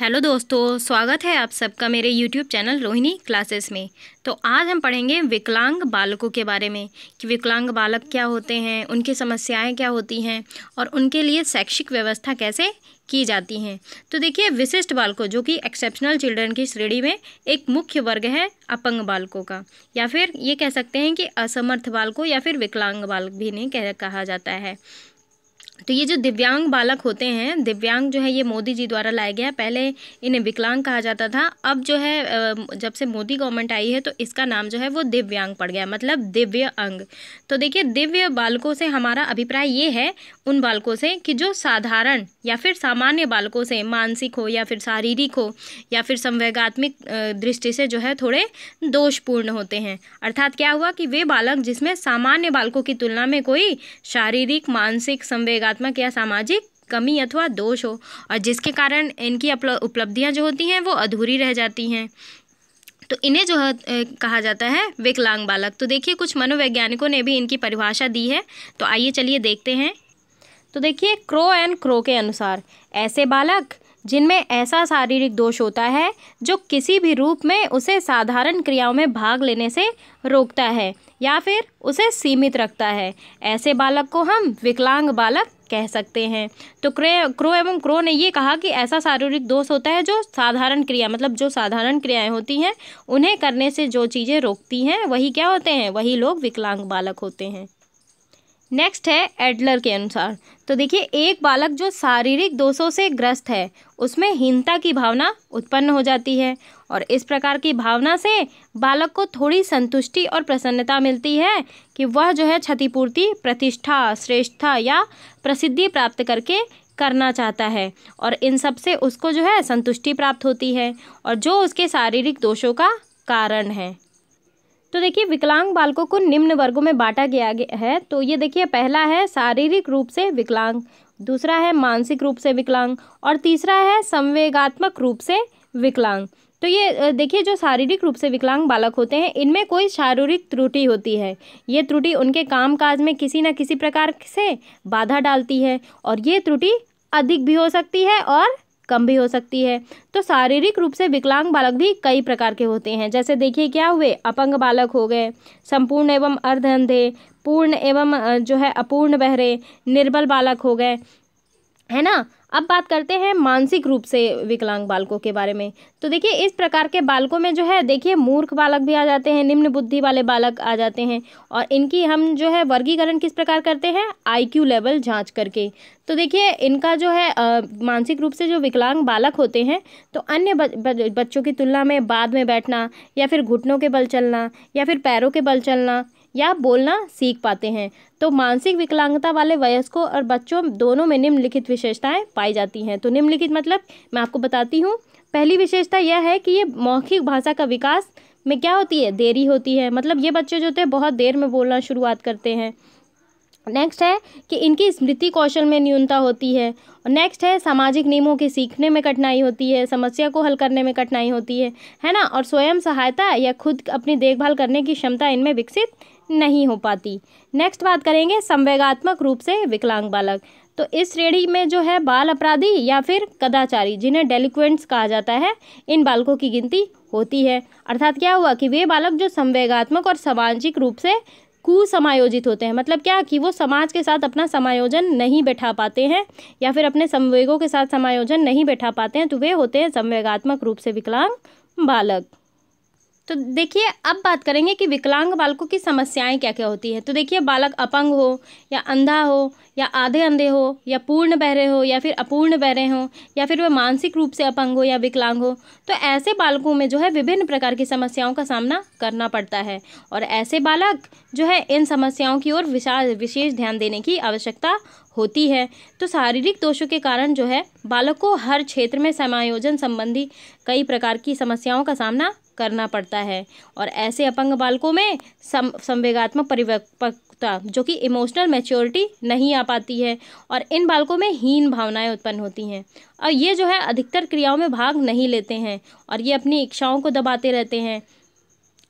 hello दोस्तों स्वागत है आप सबका मेरे यूट्यूब चैनल रोहिणी क्लासेस में तो आज हम पढ़ेंगे विकलांग बालकों के बारे में कि विकलांग बालक क्या होते हैं उनकी समस्याएं क्या होती हैं और उनके लिए शैक्षिक व्यवस्था कैसे की जाती हैं तो देखिए विशिष्ट बालकों जो कि एक्सेप्शनल चिल्ड्रन की श्रेणी में एक मुख्य वर्ग है अपंग बालकों का या फिर ये कह सकते हैं कि असमर्थ बालकों या फिर विकलांग बालक भी नहीं कह कहा जाता है तो ये जो दिव्यांग बालक होते हैं दिव्यांग जो है ये मोदी जी द्वारा लाया गया पहले इन्हें विकलांग कहा जाता था अब जो है जब से मोदी गवर्नमेंट आई है तो इसका नाम जो है वो दिव्यांग पड़ गया मतलब दिव्य अंग तो देखिए दिव्य बालकों से हमारा अभिप्राय ये है उन बालकों से कि जो साधारण या फिर सामान्य बालकों से मानसिक हो या फिर शारीरिक हो या फिर संवेगात्मिक दृष्टि से जो है थोड़े दोषपूर्ण होते हैं अर्थात क्या हुआ कि वे बालक जिसमें सामान्य बालकों की तुलना में कोई शारीरिक मानसिक संवेगा आध्यात्मिक या सामाजिक कमी अथवा दोष हो और जिसके कारण इनकी उपलब्धियाँ जो होती हैं वो अधूरी रह जाती हैं तो इन्हें जो है कहा जाता है विकलांग बालक तो देखिए कुछ मनोवैज्ञानिकों ने भी इनकी परिभाषा दी है तो आइए चलिए देखते हैं तो देखिए क्रो एंड क्रो के अनुसार ऐसे बालक जिनमें ऐसा शारीरिक दोष होता है जो किसी भी रूप में उसे साधारण क्रियाओं में भाग लेने से रोकता है या फिर उसे सीमित रखता है ऐसे बालक को हम विकलांग बालक कह सकते हैं तो क्रे क्रो एवं क्रो ने ये कहा कि ऐसा शारीरिक दोष होता है जो साधारण क्रिया मतलब जो साधारण क्रियाएं होती हैं उन्हें करने से जो चीज़ें रोकती हैं वही क्या होते हैं वही लोग विकलांग बालक होते हैं नेक्स्ट है एडलर के अनुसार तो देखिए एक बालक जो शारीरिक दोषों से ग्रस्त है उसमें हीनता की भावना उत्पन्न हो जाती है और इस प्रकार की भावना से बालक को थोड़ी संतुष्टि और प्रसन्नता मिलती है कि वह जो है क्षतिपूर्ति प्रतिष्ठा श्रेष्ठता या प्रसिद्धि प्राप्त करके करना चाहता है और इन सब से उसको जो है संतुष्टि प्राप्त होती है और जो उसके शारीरिक दोषों का कारण है तो देखिए विकलांग बालकों को निम्न वर्गों में बांटा गया है तो ये देखिए पहला है शारीरिक रूप से विकलांग दूसरा है मानसिक रूप से विकलांग और तीसरा है संवेगात्मक रूप से विकलांग तो ये देखिए जो शारीरिक रूप से विकलांग बालक होते हैं इनमें कोई शारीरिक त्रुटि होती है ये त्रुटि उनके काम काज में किसी न किसी प्रकार से बाधा डालती है और ये त्रुटि अधिक भी हो सकती है और कम भी हो सकती है तो शारीरिक रूप से विकलांग बालक भी कई प्रकार के होते हैं जैसे देखिए क्या हुए अपंग बालक हो गए संपूर्ण एवं अर्ध अंधे पूर्ण एवं जो है अपूर्ण बहरे निर्बल बालक हो गए है ना अब बात करते हैं मानसिक रूप से विकलांग बालकों के बारे में तो देखिए इस प्रकार के बालकों में जो है देखिए मूर्ख बालक भी आ जाते हैं निम्न बुद्धि वाले बालक आ जाते हैं और इनकी हम जो है वर्गीकरण किस प्रकार करते हैं आईक्यू लेवल जांच करके तो देखिए इनका जो है मानसिक रूप से जो विकलांग बालक होते हैं तो अन्य ब, ब, बच्चों की तुलना में बाद में बैठना या फिर घुटनों के बल चलना या फिर पैरों के बल चलना या बोलना सीख पाते हैं तो मानसिक विकलांगता वाले वयस्कों और बच्चों दोनों में निम्नलिखित विशेषताएं पाई जाती हैं तो निम्नलिखित मतलब मैं आपको बताती हूँ पहली विशेषता यह है कि ये मौखिक भाषा का विकास में क्या होती है देरी होती है मतलब ये बच्चे जो होते हैं बहुत देर में बोलना शुरुआत करते हैं नेक्स्ट है कि इनकी स्मृति कौशल में न्यूनता होती है और नेक्स्ट है सामाजिक नियमों के सीखने में कठिनाई होती है समस्या को हल करने में कठिनाई होती है है ना और स्वयं सहायता या खुद अपनी देखभाल करने की क्षमता इनमें विकसित नहीं हो पाती नेक्स्ट बात करेंगे संवेगात्मक रूप से विकलांग बालक तो इस श्रेणी में जो है बाल अपराधी या फिर कदाचारी जिन्हें डेलिक्वेंट्स कहा जाता है इन बालकों की गिनती होती है अर्थात क्या हुआ कि वे बालक जो संवेगात्मक और सामाजिक रूप से कुसमायोजित होते हैं मतलब क्या कि वो समाज के साथ अपना समायोजन नहीं बैठा पाते हैं या फिर अपने संवेगों के साथ समायोजन नहीं बैठा पाते हैं तो वे होते हैं संवेगात्मक रूप से विकलांग बालक तो देखिए अब बात करेंगे कि विकलांग बालकों की समस्याएं क्या क्या होती है तो देखिए बालक अपंग हो या अंधा हो या आधे अंधे हो या पूर्ण बहरे हो या फिर अपूर्ण बहरे हो या फिर वह मानसिक रूप से अपंग हो या विकलांग हो तो ऐसे बालकों में जो है विभिन्न प्रकार की समस्याओं का सामना करना पड़ता है और ऐसे बालक जो है इन समस्याओं की ओर विशाल विशेष ध्यान देने की आवश्यकता होती है तो शारीरिक दोषों के कारण जो है बालक को हर क्षेत्र में समायोजन संबंधी कई प्रकार की समस्याओं का सामना करना पड़ता है और ऐसे अपंग बालकों में सम संवेगात्मक परिपक्वता जो कि इमोशनल मैच्योरिटी नहीं आ पाती है और इन बालकों में हीन भावनाएं उत्पन्न होती हैं और ये जो है अधिकतर क्रियाओं में भाग नहीं लेते हैं और ये अपनी इच्छाओं को दबाते रहते हैं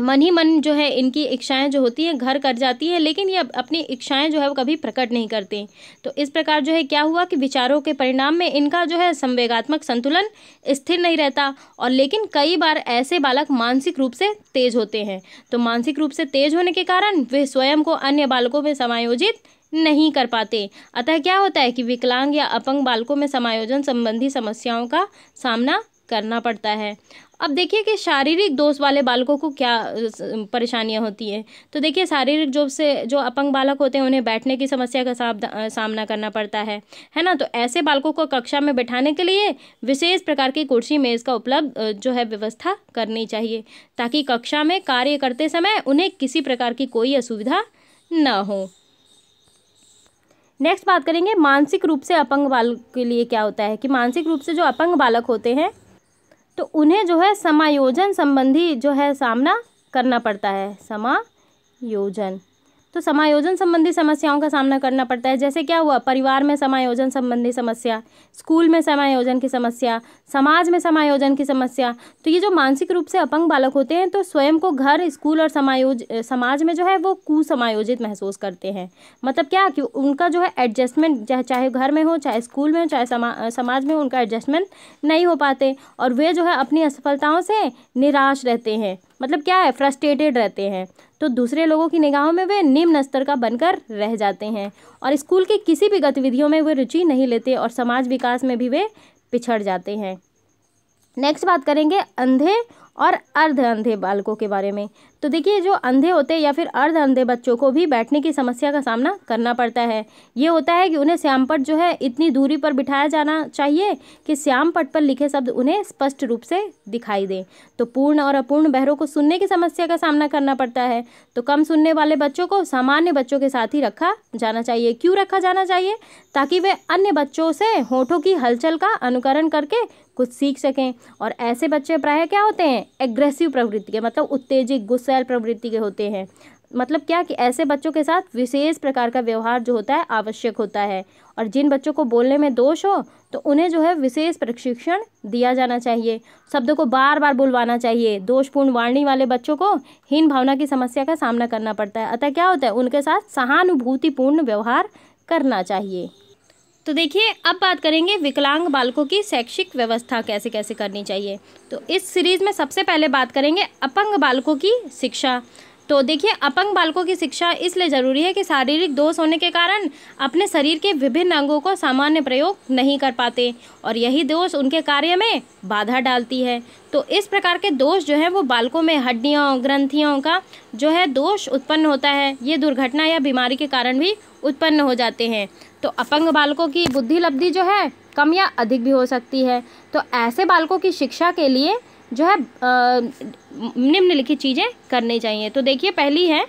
मन ही मन जो है इनकी इच्छाएं जो होती हैं घर कर जाती हैं लेकिन ये अपनी इच्छाएं जो है वो कभी प्रकट नहीं करते तो इस प्रकार जो है क्या हुआ कि विचारों के परिणाम में इनका जो है संवेगात्मक संतुलन स्थिर नहीं रहता और लेकिन कई बार ऐसे बालक मानसिक रूप से तेज होते हैं तो मानसिक रूप से तेज होने के कारण वे स्वयं को अन्य बालकों में समायोजित नहीं कर पाते अतः क्या होता है कि विकलांग या अपंग बालकों में समायोजन संबंधी समस्याओं का सामना करना पड़ता है अब देखिए कि शारीरिक दोष वाले बालकों को क्या परेशानियाँ होती है तो देखिए शारीरिक जो से जो अपंग बालक होते हैं उन्हें बैठने की समस्या का सामना करना पड़ता है है ना तो ऐसे बालकों को कक्षा में बैठाने के लिए विशेष प्रकार की कुर्सी मेज़ का उपलब्ध जो है व्यवस्था करनी चाहिए ताकि कक्षा में कार्य करते समय उन्हें किसी प्रकार की कोई असुविधा न हो नेक्स्ट बात करेंगे मानसिक रूप से अपंग बालक के लिए क्या होता है कि मानसिक रूप से जो अपंग बालक होते हैं तो उन्हें जो है समायोजन संबंधी जो है सामना करना पड़ता है समायोजन तो समायोजन संबंधी समस्याओं का सामना करना पड़ता है जैसे क्या हुआ परिवार में समायोजन संबंधी समस्या स्कूल में समायोजन की समस्या समाज में समायोजन की समस्या तो ये जो मानसिक रूप से अपंग बालक होते हैं तो स्वयं को घर स्कूल और समायोज समाज में जो है वो कुसमायोजित महसूस करते हैं मतलब क्या कि उनका जो है एडजस्टमेंट चाहे घर में हो चाहे स्कूल में हो चाहे समा, समाज में उनका एडजस्टमेंट नहीं हो पाते और वे जो है अपनी असफलताओं से निराश रहते हैं मतलब क्या है फ्रस्ट्रेटेड रहते हैं तो दूसरे लोगों की निगाहों में वे निम्न स्तर का बनकर रह जाते हैं और स्कूल की किसी भी गतिविधियों में वे रुचि नहीं लेते और समाज विकास में भी वे पिछड़ जाते हैं नेक्स्ट बात करेंगे अंधे और अर्ध अंधे बालकों के बारे में तो देखिए जो अंधे होते या फिर अर्ध अंधे बच्चों को भी बैठने की समस्या का सामना करना पड़ता है ये होता है कि उन्हें श्यामपट जो है इतनी दूरी पर बिठाया जाना चाहिए कि श्यामपट पर लिखे शब्द उन्हें स्पष्ट रूप से दिखाई दें तो पूर्ण और अपूर्ण बहरों को सुनने की समस्या का सामना करना पड़ता है तो कम सुनने वाले बच्चों को सामान्य बच्चों के साथ ही रखा जाना चाहिए क्यों रखा जाना चाहिए ताकि वे अन्य बच्चों से होठों की हलचल का अनुकरण करके कुछ सीख सकें और ऐसे बच्चे प्रायः क्या होते हैं एग्रेसिव प्रवृत्ति के मतलब उत्तेजित गुस्सा सेल प्रवृत्ति के होते हैं मतलब क्या कि ऐसे बच्चों के साथ विशेष प्रकार का व्यवहार जो होता है आवश्यक होता है और जिन बच्चों को बोलने में दोष हो तो उन्हें जो है विशेष प्रशिक्षण दिया जाना चाहिए शब्दों को बार बार बुलवाना चाहिए दोषपूर्ण वाणी वाले बच्चों को हीन भावना की समस्या का सामना करना पड़ता है अतः क्या होता है उनके साथ सहानुभूतिपूर्ण व्यवहार करना चाहिए तो देखिए अब बात करेंगे विकलांग बालकों की शैक्षिक व्यवस्था कैसे कैसे करनी चाहिए तो इस सीरीज़ में सबसे पहले बात करेंगे अपंग बालकों की शिक्षा तो देखिए अपंग बालकों की शिक्षा इसलिए ज़रूरी है कि शारीरिक दोष होने के कारण अपने शरीर के विभिन्न अंगों को सामान्य प्रयोग नहीं कर पाते और यही दोष उनके कार्य में बाधा डालती है तो इस प्रकार के दोष जो है वो बालकों में हड्डियों ग्रंथियों का जो है दोष उत्पन्न होता है ये दुर्घटना या बीमारी के कारण भी उत्पन्न हो जाते हैं तो अपंग बालकों की बुद्धि लब्धि जो है कम या अधिक भी हो सकती है तो ऐसे बालकों की शिक्षा के लिए जो है निम्नलिखित चीज़ें करनी चाहिए तो देखिए पहली है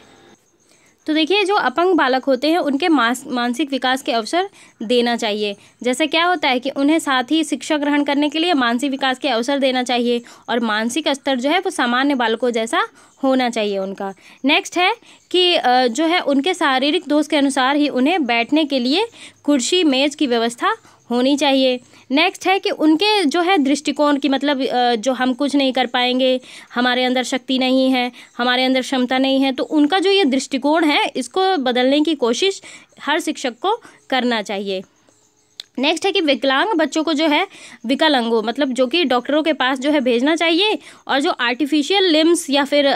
तो देखिए जो अपंग बालक होते हैं उनके मानसिक विकास के अवसर देना चाहिए जैसे क्या होता है कि उन्हें साथ ही शिक्षा ग्रहण करने के लिए मानसिक विकास के अवसर देना चाहिए और मानसिक स्तर जो है वो सामान्य बालकों जैसा होना चाहिए उनका नेक्स्ट है कि जो है उनके शारीरिक दोष के अनुसार ही उन्हें बैठने के लिए कुर्सी मेज़ की व्यवस्था होनी चाहिए नेक्स्ट है कि उनके जो है दृष्टिकोण की मतलब जो हम कुछ नहीं कर पाएंगे हमारे अंदर शक्ति नहीं है हमारे अंदर क्षमता नहीं है तो उनका जो ये दृष्टिकोण है इसको बदलने की कोशिश हर शिक्षक को करना चाहिए नेक्स्ट है कि विकलांग बच्चों को जो है विकलांगों मतलब जो कि डॉक्टरों के पास जो है भेजना चाहिए और जो आर्टिफिशियल लिम्स या फिर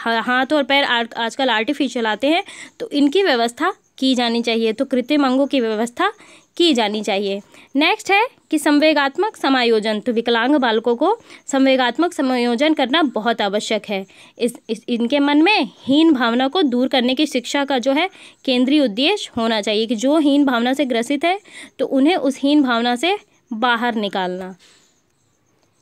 हाथ और पैर आजकल आर्टिफिशियल आते हैं तो इनकी व्यवस्था की जानी चाहिए तो कृत्रिम अंगों की व्यवस्था की जानी चाहिए नेक्स्ट है कि संवेगात्मक समायोजन तो विकलांग बालकों को संवेगात्मक समायोजन करना बहुत आवश्यक है इस, इस इनके मन में हीन भावना को दूर करने की शिक्षा का जो है केंद्रीय उद्देश्य होना चाहिए कि जो हीन भावना से ग्रसित है तो उन्हें उस हीन भावना से बाहर निकालना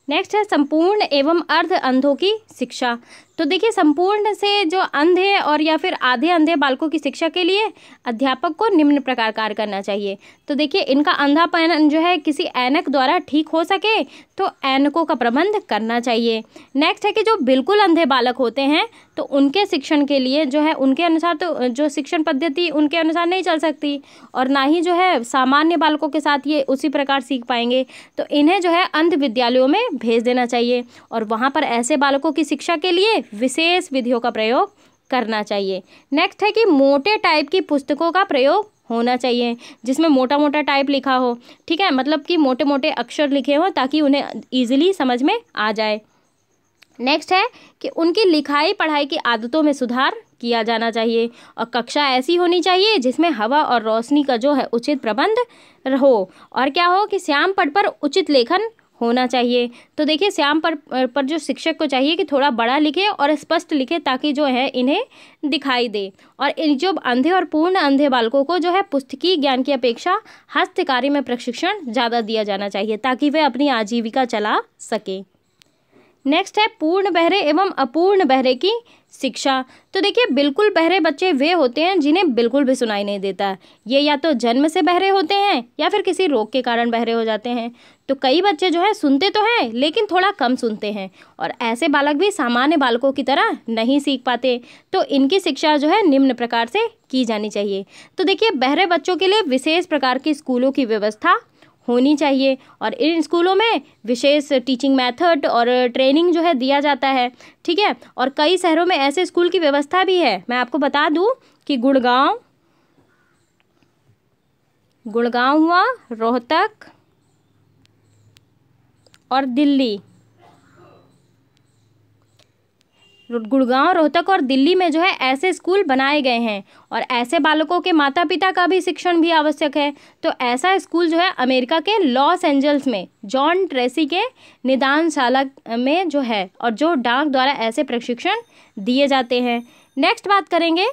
नेक्स्ट है संपूर्ण एवं अर्ध अंधों की शिक्षा तो देखिए संपूर्ण से जो अंधे और या फिर आधे अंधे बालकों की शिक्षा के लिए अध्यापक को निम्न प्रकार कार्य करना चाहिए तो देखिए इनका अंधापन जो है किसी ऐनक द्वारा ठीक हो सके तो ऐनकों का प्रबंध करना चाहिए नेक्स्ट है कि जो बिल्कुल अंधे बालक होते हैं तो उनके शिक्षण के लिए जो है उनके अनुसार तो जो शिक्षण पद्धति उनके अनुसार नहीं चल सकती और ना ही जो है सामान्य बालकों के साथ ये उसी प्रकार सीख पाएंगे तो इन्हें जो है अंध विद्यालयों में भेज देना चाहिए और वहाँ पर ऐसे बालकों की शिक्षा के लिए विशेष विधियों का प्रयोग करना चाहिए नेक्स्ट है कि मोटे टाइप की पुस्तकों का प्रयोग होना चाहिए जिसमें मोटा मोटा टाइप लिखा हो ठीक है मतलब कि मोटे मोटे अक्षर लिखे हों ताकि उन्हें ईजिली समझ में आ जाए नेक्स्ट है कि उनकी लिखाई पढ़ाई की आदतों में सुधार किया जाना चाहिए और कक्षा ऐसी होनी चाहिए जिसमें हवा और रोशनी का जो है उचित प्रबंध हो और क्या हो कि श्याम पट पर उचित लेखन होना चाहिए तो देखिए श्याम पर पर जो शिक्षक को चाहिए कि थोड़ा बड़ा लिखे और स्पष्ट लिखे ताकि जो है इन्हें दिखाई दे और जो अंधे और पूर्ण अंधे बालकों को जो है पुस्तकीय ज्ञान की अपेक्षा हस्तकारी में प्रशिक्षण ज़्यादा दिया जाना चाहिए ताकि वे अपनी आजीविका चला सकें नेक्स्ट है पूर्ण बहरे एवं अपूर्ण बहरे की शिक्षा तो देखिए बिल्कुल बहरे बच्चे वे होते हैं जिन्हें बिल्कुल भी सुनाई नहीं देता ये या तो जन्म से बहरे होते हैं या फिर किसी रोग के कारण बहरे हो जाते हैं तो कई बच्चे जो है सुनते तो हैं लेकिन थोड़ा कम सुनते हैं और ऐसे बालक भी सामान्य बालकों की तरह नहीं सीख पाते तो इनकी शिक्षा जो है निम्न प्रकार से की जानी चाहिए तो देखिए बहरे बच्चों के लिए विशेष प्रकार के स्कूलों की व्यवस्था होनी चाहिए और इन स्कूलों में विशेष टीचिंग मेथड और ट्रेनिंग जो है दिया जाता है ठीक है और कई शहरों में ऐसे स्कूल की व्यवस्था भी है मैं आपको बता दूँ कि गुड़गांव गुड़गांव हुआ रोहतक और दिल्ली गुड़गांव रोहतक और दिल्ली में जो है ऐसे स्कूल बनाए गए हैं और ऐसे बालकों के माता पिता का भी शिक्षण भी आवश्यक है तो ऐसा स्कूल जो है अमेरिका के लॉस एंजल्स में जॉन ट्रेसी के निदानशाला में जो है और जो डाक द्वारा ऐसे प्रशिक्षण दिए जाते हैं नेक्स्ट बात करेंगे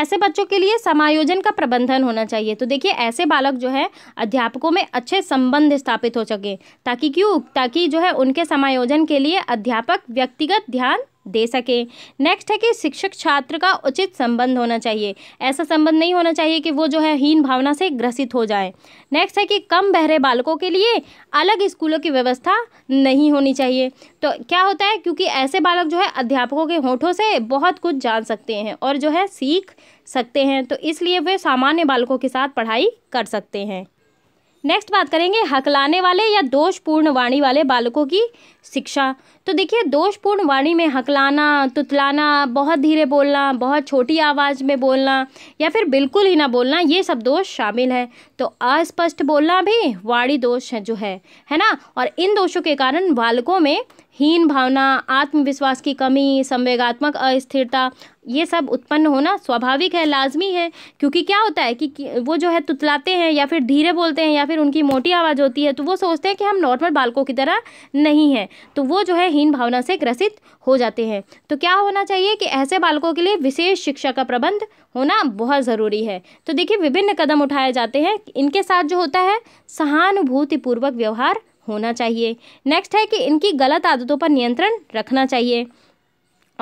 ऐसे बच्चों के लिए समायोजन का प्रबंधन होना चाहिए तो देखिए ऐसे बालक जो है अध्यापकों में अच्छे संबंध स्थापित हो सके ताकि क्यों ताकि जो है उनके समायोजन के लिए अध्यापक व्यक्तिगत ध्यान दे सकें नेक्स्ट है कि शिक्षक छात्र का उचित संबंध होना चाहिए ऐसा संबंध नहीं होना चाहिए कि वो जो है हीन भावना से ग्रसित हो जाए नेक्स्ट है कि कम बहरे बालकों के लिए अलग स्कूलों की व्यवस्था नहीं होनी चाहिए तो क्या होता है क्योंकि ऐसे बालक जो है अध्यापकों के होठों से बहुत कुछ जान सकते हैं और जो है सीख सकते हैं तो इसलिए वे सामान्य बालकों के साथ पढ़ाई कर सकते हैं नेक्स्ट बात करेंगे हकलाने वाले या दोषपूर्ण वाणी वाले बालकों की शिक्षा तो देखिए दोषपूर्ण वाणी में हकलाना तुतलाना बहुत धीरे बोलना बहुत छोटी आवाज़ में बोलना या फिर बिल्कुल ही ना बोलना ये सब दोष शामिल है तो अस्पष्ट बोलना भी वाणी दोष है जो है है ना और इन दोषों के कारण बालकों में हीन भावना आत्मविश्वास की कमी संवेगात्मक अस्थिरता ये सब उत्पन्न होना स्वाभाविक है लाजमी है क्योंकि क्या होता है कि वो जो है तुतलाते हैं या फिर धीरे बोलते हैं या फिर उनकी मोटी आवाज़ होती है तो वो सोचते हैं कि हम नॉर्मल बालकों की तरह नहीं हैं तो वो जो है हीन भावना से ग्रसित हो जाते हैं तो क्या होना चाहिए कि ऐसे बालकों के लिए विशेष शिक्षा का प्रबंध होना बहुत ज़रूरी है तो देखिए विभिन्न कदम उठाए जाते हैं इनके साथ जो होता है सहानुभूतिपूर्वक व्यवहार होना चाहिए नेक्स्ट है कि इनकी गलत आदतों पर नियंत्रण रखना चाहिए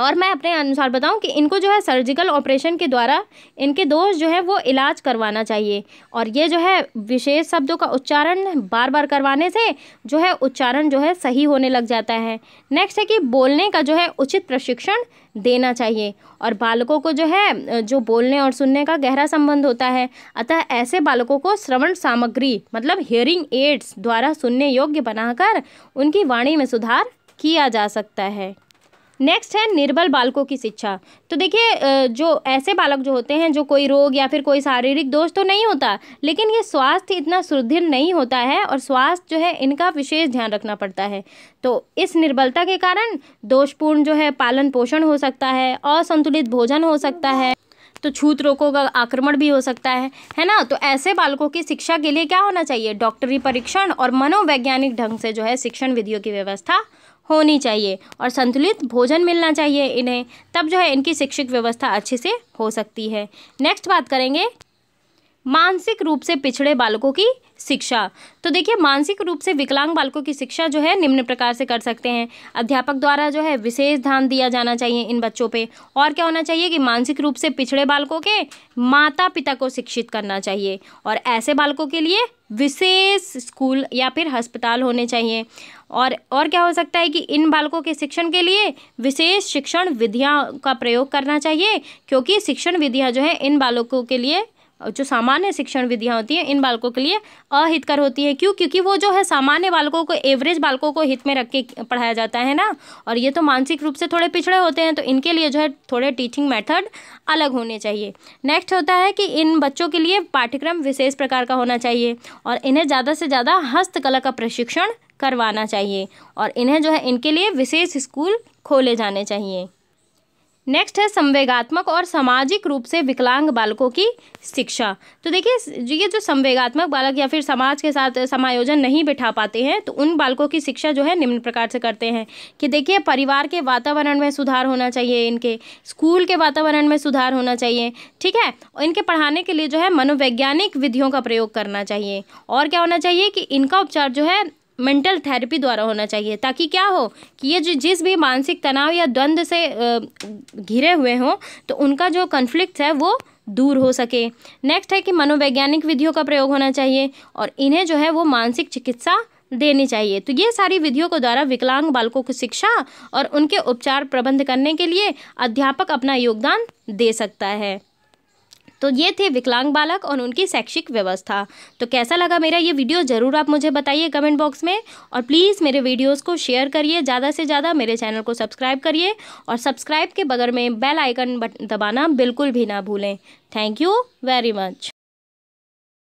और मैं अपने अनुसार बताऊं कि इनको जो है सर्जिकल ऑपरेशन के द्वारा इनके दोष जो है वो इलाज करवाना चाहिए और ये जो है विशेष शब्दों का उच्चारण बार बार करवाने से जो है उच्चारण जो है सही होने लग जाता है नेक्स्ट है कि बोलने का जो है उचित प्रशिक्षण देना चाहिए और बालकों को जो है जो बोलने और सुनने का गहरा संबंध होता है अतः ऐसे बालकों को श्रवण सामग्री मतलब हियरिंग एड्स द्वारा सुनने योग्य बनाकर उनकी वाणी में सुधार किया जा सकता है नेक्स्ट है निर्बल बालकों की शिक्षा तो देखिए जो ऐसे बालक जो होते हैं जो कोई रोग या फिर कोई शारीरिक दोष तो नहीं होता लेकिन ये स्वास्थ्य इतना सुदृढ़ नहीं होता है और स्वास्थ्य जो है इनका विशेष ध्यान रखना पड़ता है तो इस निर्बलता के कारण दोषपूर्ण जो है पालन पोषण हो सकता है असंतुलित भोजन हो सकता है तो छूत रोगों का आक्रमण भी हो सकता है है ना तो ऐसे बालकों की शिक्षा के लिए क्या होना चाहिए डॉक्टरी परीक्षण और मनोवैज्ञानिक ढंग से जो है शिक्षण विधियों की व्यवस्था होनी चाहिए और संतुलित भोजन मिलना चाहिए इन्हें तब जो है इनकी शिक्षित व्यवस्था अच्छे से हो सकती है नेक्स्ट बात करेंगे मानसिक रूप से पिछड़े बालकों की शिक्षा तो देखिए मानसिक रूप से विकलांग बालकों की शिक्षा जो है निम्न प्रकार से कर सकते हैं अध्यापक द्वारा जो है विशेष ध्यान दिया जाना चाहिए इन बच्चों पे और क्या होना चाहिए कि मानसिक रूप से पिछड़े बालकों के माता पिता को शिक्षित करना चाहिए और ऐसे बालकों के लिए विशेष स्कूल या फिर अस्पताल होने चाहिए और और क्या हो सकता है कि इन बालकों के शिक्षण के लिए विशेष शिक्षण विधियाँ का प्रयोग करना चाहिए क्योंकि शिक्षण विधियाँ जो है इन बालकों के लिए जो सामान्य शिक्षण विधियाँ होती हैं इन बालकों के लिए अहितकर होती है क्यों क्योंकि वो जो है सामान्य बालकों को एवरेज बालकों को हित में रख के पढ़ाया जाता है ना और ये तो मानसिक रूप से थोड़े पिछड़े होते हैं तो इनके लिए जो है थोड़े टीचिंग मेथड अलग होने चाहिए नेक्स्ट होता है कि इन बच्चों के लिए पाठ्यक्रम विशेष प्रकार का होना चाहिए और इन्हें ज़्यादा से ज़्यादा हस्तकला का प्रशिक्षण करवाना चाहिए और इन्हें जो है इनके लिए विशेष स्कूल खोले जाने चाहिए नेक्स्ट है संवेगात्मक और सामाजिक रूप से विकलांग बालकों की शिक्षा तो देखिए ये जो संवेगात्मक बालक या फिर समाज के साथ समायोजन नहीं बिठा पाते हैं तो उन बालकों की शिक्षा जो है निम्न प्रकार से करते हैं कि देखिए परिवार के वातावरण में सुधार होना चाहिए इनके स्कूल के वातावरण में सुधार होना चाहिए ठीक है और इनके पढ़ाने के लिए जो है मनोवैज्ञानिक विधियों का प्रयोग करना चाहिए और क्या होना चाहिए कि इनका उपचार जो है मेंटल थेरेपी द्वारा होना चाहिए ताकि क्या हो कि ये जो जिस भी मानसिक तनाव या द्वंद्व से घिरे हुए हों तो उनका जो कन्फ्लिक्ट है वो दूर हो सके नेक्स्ट है कि मनोवैज्ञानिक विधियों का प्रयोग होना चाहिए और इन्हें जो है वो मानसिक चिकित्सा देनी चाहिए तो ये सारी विधियों को द्वारा विकलांग बालकों को शिक्षा और उनके उपचार प्रबंध करने के लिए अध्यापक अपना योगदान दे सकता है तो ये थे विकलांग बालक और उनकी शैक्षिक व्यवस्था तो कैसा लगा मेरा ये वीडियो ज़रूर आप मुझे बताइए कमेंट बॉक्स में और प्लीज़ मेरे वीडियोज़ को शेयर करिए ज़्यादा से ज़्यादा मेरे चैनल को सब्सक्राइब करिए और सब्सक्राइब के बग़र में बेल आइकन दबाना बिल्कुल भी ना भूलें थैंक यू वेरी मच